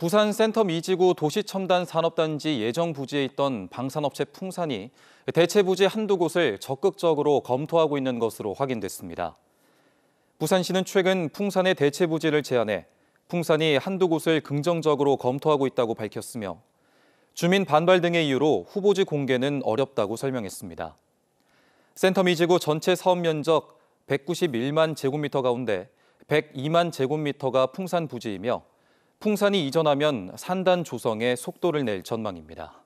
부산 센터 미지구 도시첨단산업단지 예정 부지에 있던 방산업체 풍산이 대체 부지 한두 곳을 적극적으로 검토하고 있는 것으로 확인됐습니다. 부산시는 최근 풍산의 대체 부지를 제안해 풍산이 한두 곳을 긍정적으로 검토하고 있다고 밝혔으며 주민 반발 등의 이유로 후보지 공개는 어렵다고 설명했습니다. 센터 미지구 전체 사업 면적 191만 제곱미터 가운데 102만 제곱미터가 풍산 부지이며 풍산이 이전하면 산단 조성에 속도를 낼 전망입니다.